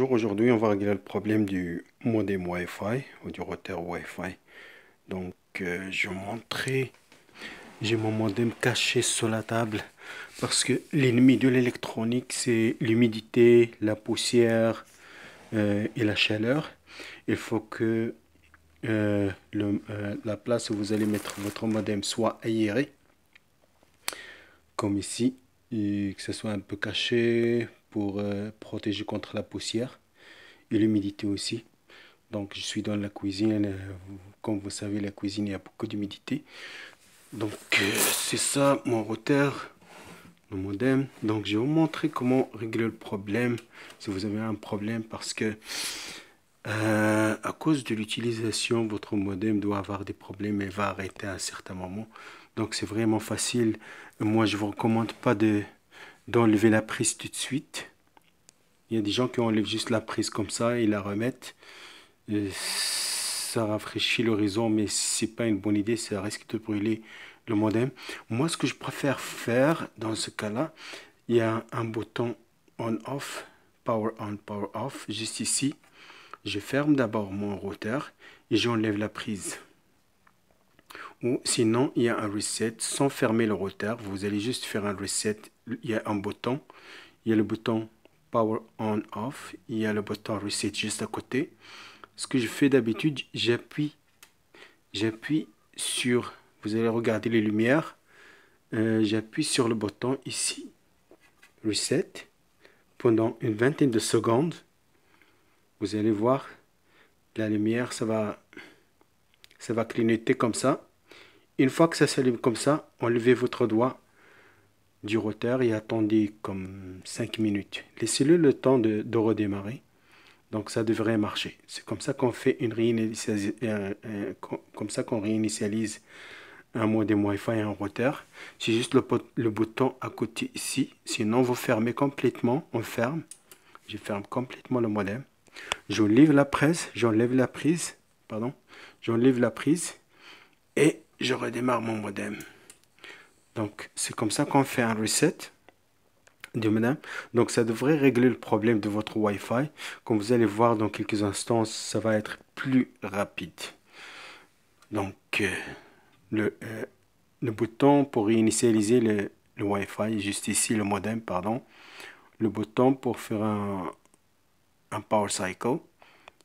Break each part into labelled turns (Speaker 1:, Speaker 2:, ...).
Speaker 1: bonjour Aujourd'hui, on va régler le problème du modem Wi-Fi ou du routeur Wi-Fi. Donc, euh, je vais montrer, j'ai mon modem caché sur la table parce que l'ennemi de l'électronique, c'est l'humidité, la poussière euh, et la chaleur. Il faut que euh, la place où vous allez mettre votre modem soit aérée, comme ici, et que ce soit un peu caché euh, protéger contre la poussière et l'humidité aussi. Donc je suis dans la cuisine, euh, comme vous savez la cuisine il y a beaucoup d'humidité. Donc euh, c'est ça mon routeur, le modem. Donc je vais vous montrer comment régler le problème si vous avez un problème parce que à cause de l'utilisation, votre modem doit avoir des problèmes et va arrêter à un certain moment. Donc c'est vraiment facile. Moi je vous recommande pas de d'enlever la prise tout de suite. Il y a des gens qui enlèvent juste la prise comme ça et la remettent. Euh, ça rafraîchit l'horizon, mais c'est pas une bonne idée, ça risque de brûler le modem. Moi, ce que je préfère faire dans ce cas-là, il y a un bouton on-off, power on, power off, juste ici. Je ferme d'abord mon routeur et j'enlève la prise. Ou sinon, il y a un reset sans fermer le routeur. Vous allez juste faire un reset. Il y a un bouton. Il y a le bouton Power On Off. Il y a le bouton Reset juste à côté. Ce que je fais d'habitude, j'appuie. J'appuie sur... Vous allez regarder les lumières. Euh, j'appuie sur le bouton ici. Reset. Pendant une vingtaine de secondes. Vous allez voir la lumière, ça va, ça va clignoter comme ça. Une fois que ça s'allume comme ça, enlevez votre doigt du roteur et attendez comme 5 minutes. Laissez-le le temps de, redémarrer. Donc ça devrait marcher. C'est comme ça qu'on fait une réinitialise, euh, euh, comme ça qu'on réinitialise un modem Wi-Fi et un roteur. C'est juste le, bouton à côté ici. Sinon, vous fermez complètement. On ferme. Je ferme complètement le modem. J'enlève la presse. J'enlève la prise. Pardon. J'enlève la prise. Et je redémarre mon modem. Donc, c'est comme ça qu'on fait un reset du modem. Donc, ça devrait régler le problème de votre Wi-Fi. Comme vous allez voir dans quelques instants, ça va être plus rapide. Donc, euh, le, euh, le, bouton pour réinitialiser le, le Wi-Fi, juste ici, le modem, pardon. Le bouton pour faire un, un power cycle.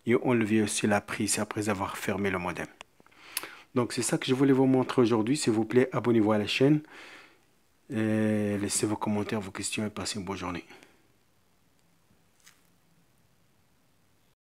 Speaker 1: Et on le vit aussi la prise après avoir fermé le modem. Donc c'est ça que je voulais vous montrer aujourd'hui. S'il vous plaît, abonnez-vous à la chaîne. laissez vos commentaires, vos questions et passez une bonne journée.